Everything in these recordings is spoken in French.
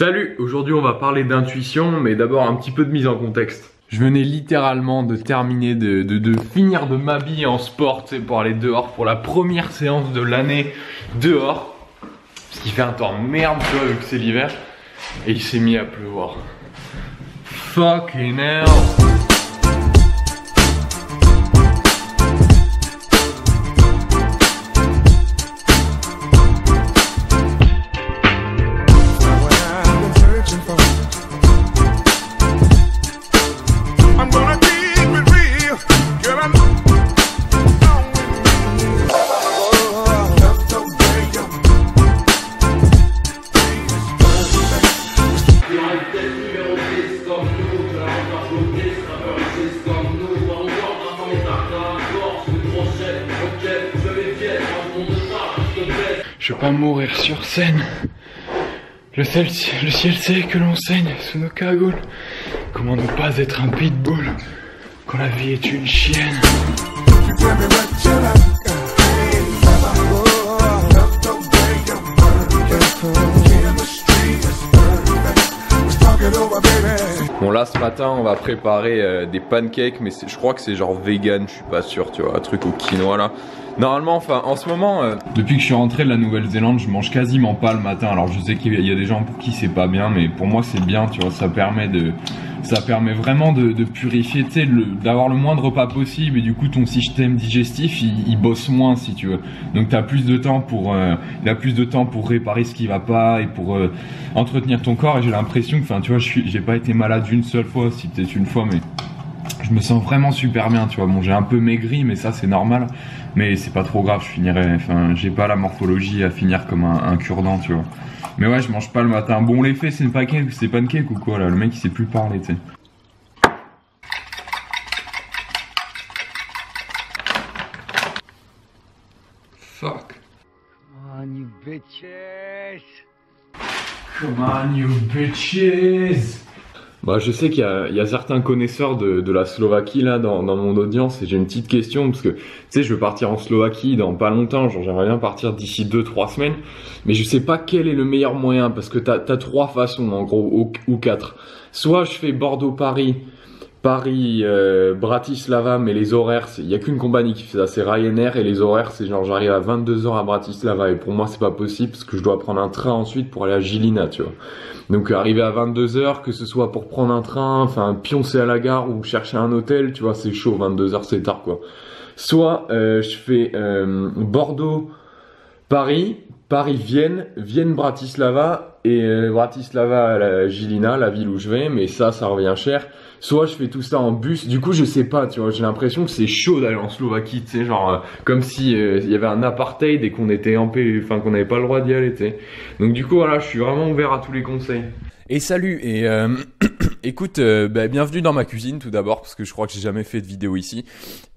Salut, aujourd'hui on va parler d'intuition, mais d'abord un petit peu de mise en contexte. Je venais littéralement de terminer, de, de finir de m'habiller en sport pour aller dehors pour la première séance de l'année dehors. Parce qu'il fait un temps merde, tu vu que c'est l'hiver. Et il s'est mis à pleuvoir. Fucking hell! Je veux pas mourir sur scène. Le ciel, sait que l'on saigne sous nos cagoules. Comment ne pas être un pitbull quand la vie est une chienne Bon là ce matin on va préparer euh, des pancakes mais je crois que c'est genre vegan, je suis pas sûr tu vois, un truc au quinoa là. Normalement, enfin, en ce moment, euh, depuis que je suis rentré de la Nouvelle-Zélande, je mange quasiment pas le matin. Alors, je sais qu'il y a des gens pour qui c'est pas bien, mais pour moi, c'est bien. Tu vois, ça permet de, ça permet vraiment de, purifier, tu sais, d'avoir le moindre repas possible. Et du coup, ton système digestif, il, bosse moins, si tu veux. Donc, t'as plus de temps pour, euh, plus de temps pour réparer ce qui va pas et pour euh, entretenir ton corps. Et j'ai l'impression que, enfin, tu vois, j'ai pas été malade une seule fois, si peut-être une fois, mais je me sens vraiment super bien, tu vois. Bon, j'ai un peu maigri, mais ça, c'est normal mais c'est pas trop grave, je finirai. Enfin, j'ai pas la morphologie à finir comme un, cure-dent, tu vois. Mais ouais, je mange pas le matin. Bon, les c'est une pancake, c'est pancake ou quoi là Le mec, il sait plus parler, tu sais. Fuck. Come on, you bitches. Come on, you bitches. Bah, je sais qu'il y, y, a certains connaisseurs de, de la Slovaquie là dans, dans mon audience et j'ai une petite question parce que tu sais, je veux partir en Slovaquie dans pas longtemps, genre j'aimerais bien partir d'ici 2 trois semaines, mais je ne sais pas quel est le meilleur moyen parce que t'as as trois façons en gros ou quatre. Soit je fais Bordeaux-Paris Paris, euh, Bratislava, mais les horaires, il n'y a qu'une compagnie qui fait ça, c'est Ryanair, et les horaires, c'est genre j'arrive à 22h à Bratislava, et pour moi c'est pas possible, parce que je dois prendre un train ensuite pour aller à Gilina, tu vois. Donc arriver à 22h, que ce soit pour prendre un train, enfin pioncer à la gare ou chercher un hôtel, tu vois, c'est chaud, 22h c'est tard quoi. Soit euh, je fais euh, Bordeaux, Paris, Paris-Vienne, Vienne-Bratislava, et Bratislava à la ville où je vais, mais ça, ça revient cher soit je fais tout ça en bus. Du coup, je sais pas, tu vois, j'ai l'impression que c'est chaud d'aller en Slovaquie, tu sais, genre euh, comme si euh, il y avait un apartheid et qu'on était en enfin qu'on n'avait pas le droit d'y aller, tu sais. Donc du coup, voilà, je suis vraiment ouvert à tous les conseils. Et salut, et euh, écoute, euh, bah, bienvenue dans ma cuisine tout d'abord, parce que je crois que j'ai jamais fait de vidéo ici.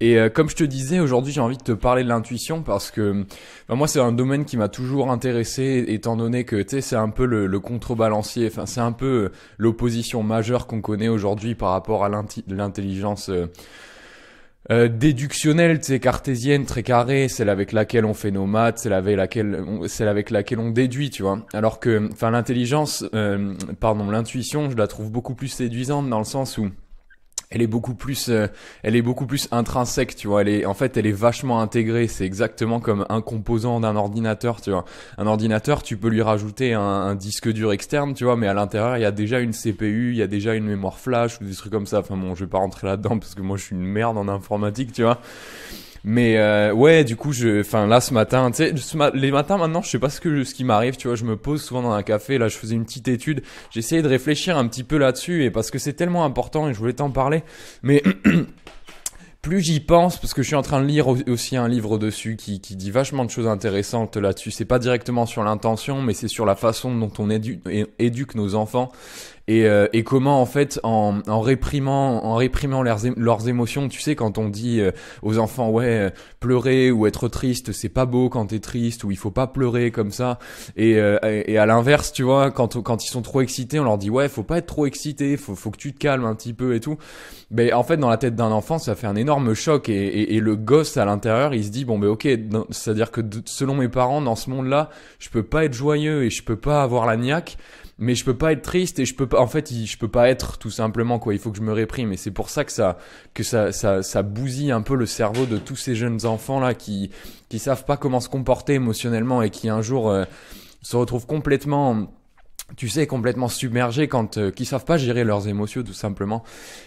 Et euh, comme je te disais, aujourd'hui j'ai envie de te parler de l'intuition, parce que moi c'est un domaine qui m'a toujours intéressé, étant donné que tu sais, c'est un peu le, le contrebalancier, enfin c'est un peu l'opposition majeure qu'on connaît aujourd'hui par rapport à l'intelligence euh, déductionnelle, tu sais, cartésienne, très carrée, celle avec laquelle on fait nos maths, celle avec laquelle on, celle avec laquelle on déduit, tu vois. Alors que, enfin, l'intelligence, euh, pardon, l'intuition, je la trouve beaucoup plus séduisante dans le sens où elle est beaucoup plus euh, elle est beaucoup plus intrinsèque tu vois elle est en fait elle est vachement intégrée c'est exactement comme un composant d'un ordinateur tu vois un ordinateur tu peux lui rajouter un, un disque dur externe tu vois mais à l'intérieur il y a déjà une CPU il y a déjà une mémoire flash ou des trucs comme ça enfin bon je vais pas rentrer là dedans parce que moi je suis une merde en informatique tu vois mais euh, ouais, du coup, je, enfin là ce matin, tu sais, les matins maintenant, je sais pas ce que ce qui m'arrive, tu vois, je me pose souvent dans un café. Là, je faisais une petite étude, j'essayais de réfléchir un petit peu là-dessus et parce que c'est tellement important et je voulais t'en parler. Mais plus j'y pense, parce que je suis en train de lire aussi un livre dessus qui, qui dit vachement de choses intéressantes là-dessus. C'est pas directement sur l'intention, mais c'est sur la façon dont on éduque nos enfants et, euh, et comment en fait en, en réprimant en réprimant leurs, émotions tu sais quand on dit euh, aux enfants ouais pleurer ou être triste c'est pas beau quand t'es triste ou il faut pas pleurer comme ça euh, et, et à l'inverse tu vois quand quand ils sont trop excités on leur dit ouais faut pas être trop excité faut faut que tu te calmes un petit peu et tout mais en fait dans la tête d'un enfant ça fait un énorme choc et, et, et le gosse à l'intérieur il se dit bon ben ok c'est à dire que selon mes parents dans ce monde là je peux pas être joyeux et je peux pas avoir la niaque mais je peux pas être triste et je peux pas en fait je peux pas être tout simplement quoi il faut que je me réprime et c'est pour ça que ça que ça, ça ça bousille un peu le cerveau de tous ces jeunes enfants là qui qui savent pas comment se comporter émotionnellement et qui un jour euh, se retrouvent complètement tu sais, complètement submergés quand euh, qui savent pas gérer leurs émotions tout simplement.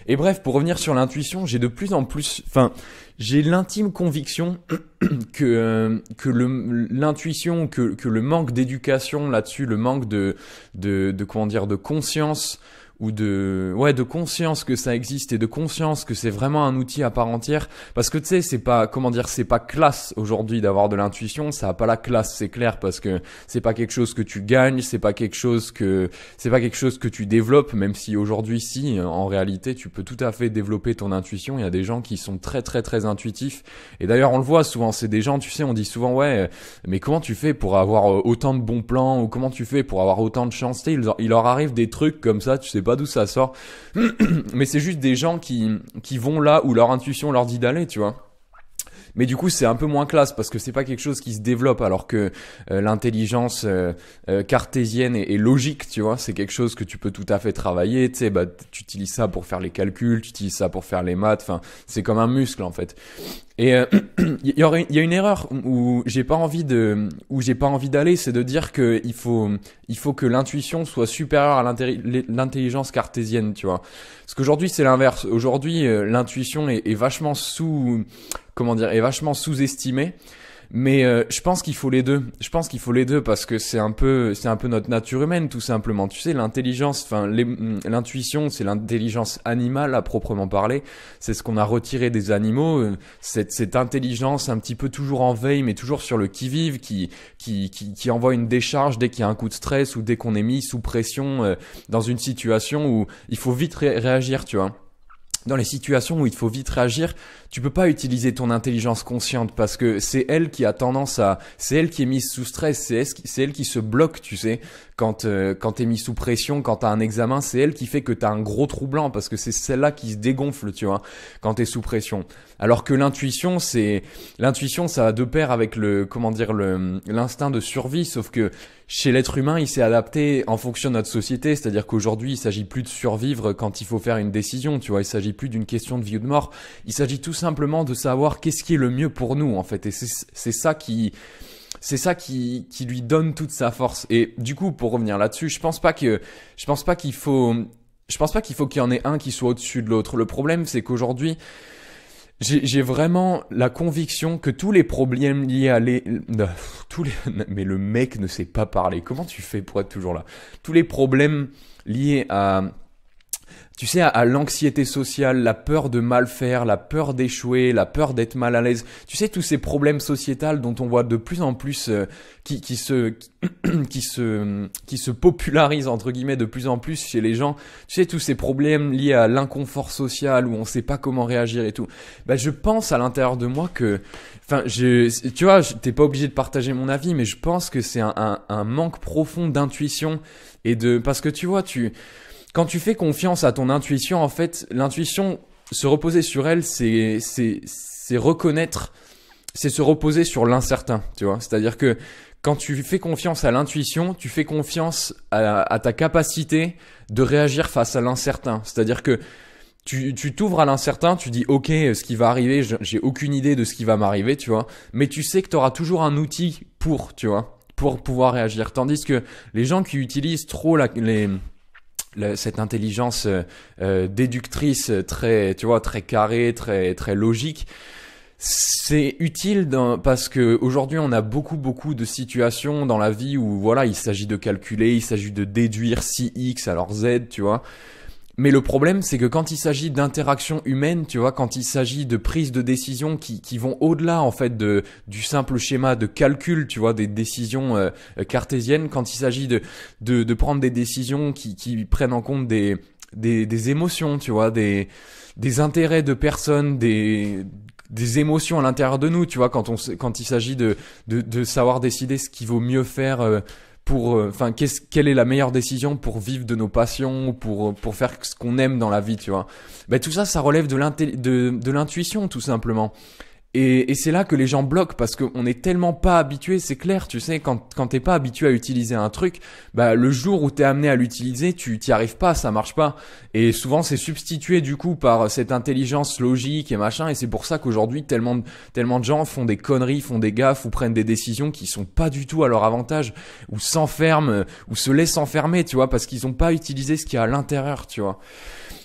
Et bref, pour revenir sur l'intuition, j'ai de plus en plus, enfin, j'ai l'intime conviction que euh, que l'intuition, que que le manque d'éducation là-dessus, le manque de de de comment dire de conscience ou de ouais de conscience que ça existe et de conscience que c'est vraiment un outil à part entière parce que tu sais c'est pas comment dire c'est pas classe aujourd'hui d'avoir de l'intuition ça a pas la classe c'est clair parce que c'est pas quelque chose que tu gagnes c'est pas quelque chose que c'est pas quelque chose que tu développes même si aujourd'hui si en réalité tu peux tout à fait développer ton intuition il y a des gens qui sont très très très intuitifs et d'ailleurs on le voit souvent c'est des gens tu sais on dit souvent ouais mais comment tu fais pour avoir euh, autant de bons plans ou comment tu fais pour avoir autant de chance il leur arrive des trucs comme ça tu sais pas d'où ça sort, mais c'est juste des gens qui, qui vont là où leur intuition leur dit d'aller, tu vois. Mais du coup, c'est un peu moins classe parce que c'est pas quelque chose qui se développe alors que euh, l'intelligence euh, euh, cartésienne est, logique, tu vois. C'est quelque chose que tu peux tout à fait travailler. Tu sais, bah, tu utilises ça pour faire les calculs, tu utilises ça pour faire les maths. Enfin, c'est comme un muscle en fait. Et il y, a une erreur où j'ai pas envie de, où j'ai pas envie d'aller, c'est de dire que il faut, il faut que l'intuition soit supérieure à l'intelligence cartésienne, tu vois. Parce qu'aujourd'hui c'est l'inverse. Aujourd'hui, l'intuition est, vachement sous comment dire, est vachement sous-estimé. Mais euh, je pense qu'il faut les deux. Je pense qu'il faut les deux parce que c'est un peu, c'est un peu notre nature humaine, tout simplement. Tu sais, l'intelligence, enfin mm, l'intuition, c'est l'intelligence animale à proprement parler. C'est ce qu'on a retiré des animaux, euh, cette, cette, intelligence un petit peu toujours en veille, mais toujours sur le qui vive, qui qui, qui, envoie une décharge dès qu'il y a un coup de stress ou dès qu'on est mis sous pression euh, dans une situation où il faut vite réagir, tu vois dans les situations où il faut vite réagir, tu peux pas utiliser ton intelligence consciente parce que c'est elle qui a tendance à, c'est elle qui est mise sous stress, c'est elle, qui se bloque, tu sais, quand euh, quand t'es mis sous pression, quand t'as un examen, c'est elle qui fait que t'as un gros troublant parce que c'est celle-là qui se dégonfle, tu vois, quand t'es sous pression. Alors que l'intuition, c'est l'intuition, ça a de pair avec le comment dire le l'instinct de survie, sauf que chez l'être humain, il s'est adapté en fonction de notre société, c'est-à-dire qu'aujourd'hui, il s'agit plus de survivre quand il faut faire une décision, tu vois, il s'agit plus d'une question de vie ou de mort, il s'agit tout simplement de savoir qu'est-ce qui est le mieux pour nous en fait et c'est ça qui c'est ça qui, qui lui donne toute sa force. Et du coup, pour revenir là-dessus, je pense pas que je pense pas qu'il faut je pense pas qu'il faut qu'il y en ait un qui soit au-dessus de l'autre. Le problème, c'est qu'aujourd'hui, j'ai vraiment la conviction que tous les problèmes liés à les, tous les, mais le mec ne sait pas parler. Comment tu fais pour être toujours là Tous les problèmes liés à tu sais, à, l'anxiété sociale, la peur de mal faire, la peur d'échouer, la peur d'être mal à l'aise. Tu sais, tous ces problèmes sociétals dont on voit de plus en plus, euh, qui, qui, se, qui, se, qui se popularisent, entre guillemets, de plus en plus chez les gens. Tu sais, tous ces problèmes liés à l'inconfort social, où on sait pas comment réagir et tout. Bah, je pense à l'intérieur de moi que, enfin, je, tu vois, t'es pas obligé de partager mon avis, mais je pense que c'est un, un, un manque profond d'intuition et de, parce que tu vois, tu, quand tu fais confiance à ton intuition, en fait, l'intuition, se reposer sur elle, c'est reconnaître, c'est se reposer sur l'incertain, tu vois. C'est-à-dire que quand tu fais confiance à l'intuition, tu fais confiance à, ta capacité de réagir face à l'incertain. C'est-à-dire que tu t'ouvres à l'incertain, tu dis ok, ce qui va arriver, j'ai aucune idée de ce qui va m'arriver, tu vois. Mais tu sais que tu auras toujours un outil pour, tu vois, pour pouvoir réagir. Tandis que les gens qui utilisent trop la, les cette intelligence euh, euh, déductrice euh, très, tu vois, très carrée, très, très logique. C'est utile dans, parce que aujourd'hui on a beaucoup beaucoup de situations dans la vie où voilà il s'agit de calculer, il s'agit de déduire si x alors z, tu vois. Mais le problème, c'est que quand il s'agit d'interactions humaines, tu vois, quand il s'agit de prises de décisions qui, qui vont au-delà, en fait, de, du simple schéma de calcul, tu vois, des décisions euh, euh, cartésiennes, quand il s'agit de, de, prendre des décisions qui, qui prennent en compte des, des, émotions, tu vois, des, des intérêts de personnes, des, des émotions à l'intérieur de nous, tu vois, quand, on, quand il s'agit de, de, savoir décider ce qu'il vaut mieux faire. Euh, pour, euh, enfin, quelle est la meilleure décision pour vivre de nos passions, pour euh, pour faire ce qu'on aime dans la vie, tu vois. Ben tout ça, ça relève de de l'intuition, tout simplement. Et, c'est là que les gens bloquent parce qu'on n'est tellement pas habitué, c'est clair, tu sais, quand, quand t'es pas habitué à utiliser un truc, bah, le jour où t'es amené à l'utiliser, tu t'y arrives pas, ça marche pas. Et souvent c'est substitué du coup par cette intelligence logique et machin, et c'est pour ça qu'aujourd'hui tellement, tellement de gens font des conneries, font des gaffes ou prennent des décisions qui sont pas du tout à leur avantage, ou s'enferment, ou se laissent enfermer, tu vois, parce qu'ils ont pas utilisé ce qu'il y a à l'intérieur, tu vois.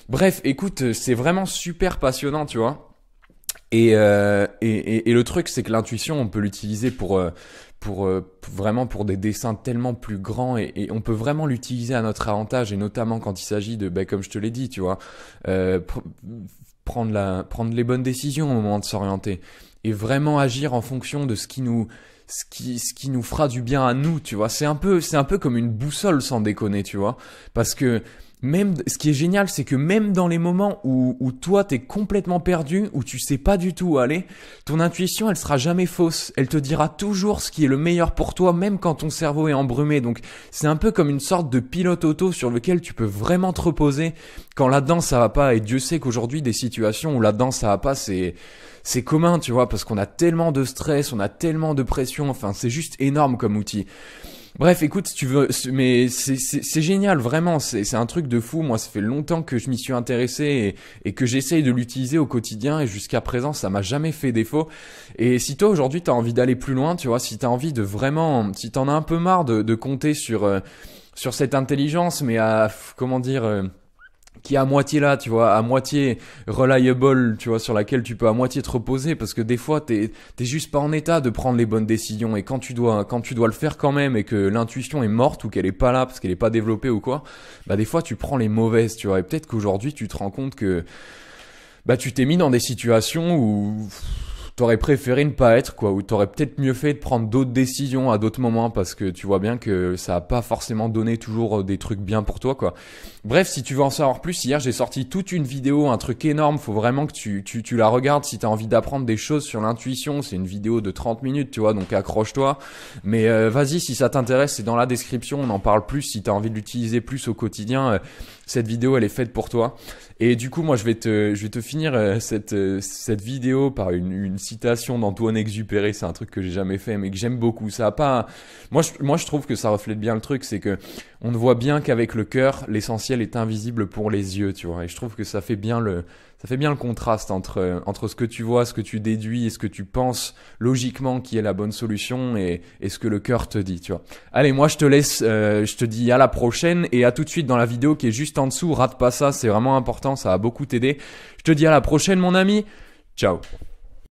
Bref, écoute, c'est vraiment super passionnant, tu vois. Euh, et, et, et, le truc, c'est que l'intuition, on peut l'utiliser pour, euh, euh, pour, vraiment pour des dessins tellement plus grands et, on peut vraiment l'utiliser à notre avantage et notamment quand il s'agit de, bah, comme je te l'ai dit, tu vois, euh, prendre, la, prendre les bonnes décisions au moment de s'orienter et vraiment agir en fonction de ce qui nous, ce qui, ce qui nous fera du bien à nous, tu vois. C'est un peu, c'est un peu comme une boussole sans déconner, tu vois. Parce que même ce qui est génial, c'est que même dans les moments où, où toi t'es complètement perdu, où tu sais pas du tout où aller, ton intuition elle sera jamais fausse. Elle te dira toujours ce qui est le meilleur pour toi, même quand ton cerveau est embrumé. Donc c'est un peu comme une sorte de pilote auto sur lequel tu peux vraiment te reposer quand la danse ça va pas. Et Dieu sait qu'aujourd'hui des situations où la danse ça va pas, c'est c'est commun, tu vois, parce qu'on a tellement de stress, on a tellement de pression. Enfin, c'est juste énorme comme outil. Bref, écoute, si tu veux, mais c'est génial, vraiment, c'est un truc de fou. Moi, ça fait longtemps que je m'y suis intéressé et, que j'essaye de l'utiliser au quotidien. Et jusqu'à présent, ça m'a jamais fait défaut. Et si toi aujourd'hui, t'as envie d'aller plus loin, tu vois, si t'as envie de vraiment, si t'en as un peu marre de, compter sur euh, sur cette intelligence, mais à comment dire. Euh, qui est à moitié là, tu vois, à moitié reliable, tu vois, sur laquelle tu peux à moitié te reposer parce que des fois t'es t'es juste pas en état de prendre les bonnes décisions et quand tu dois quand tu dois le faire quand même et que l'intuition est morte ou qu'elle est pas là parce qu'elle est pas développée ou quoi, bah des fois tu prends les mauvaises, tu vois, et peut-être qu'aujourd'hui tu te rends compte que bah tu t'es mis dans des situations où t'aurais préféré ne pas être, quoi, ou t'aurais peut-être mieux fait de prendre d'autres décisions à d'autres moments parce que tu vois bien que ça n'a pas forcément donné toujours euh, des trucs bien pour toi, quoi. Bref, si tu veux en savoir plus, hier j'ai sorti toute une vidéo, un truc énorme, faut vraiment que tu, tu, la regardes si t'as envie d'apprendre des choses sur l'intuition, c'est une vidéo de 30 minutes, tu vois, donc accroche-toi. Mais euh, vas-y, si ça t'intéresse, c'est dans la description, on en parle plus si t'as envie de l'utiliser plus au quotidien. Euh, cette vidéo elle est faite pour toi. Et du coup, moi je vais te, je vais te finir euh, cette, euh, cette vidéo par une, une citation d'Antoine Exupéry. C'est un truc que j'ai jamais fait, mais que j'aime beaucoup. Ça pas, moi moi je trouve que ça reflète bien le truc, c'est que on voit bien qu'avec le cœur, l'essentiel est invisible pour les yeux, tu vois. Et je trouve que ça fait bien le, ça fait bien le contraste entre, entre ce que tu vois, ce que tu déduis et ce que tu penses logiquement qui est la bonne solution et, et ce que le cœur te dit, tu vois. Allez, moi je te laisse, euh, je te dis à la prochaine et à tout de suite dans la vidéo qui est juste en dessous. Rate pas ça, c'est vraiment important, ça a beaucoup t'aider. Je te dis à la prochaine, mon ami. Ciao.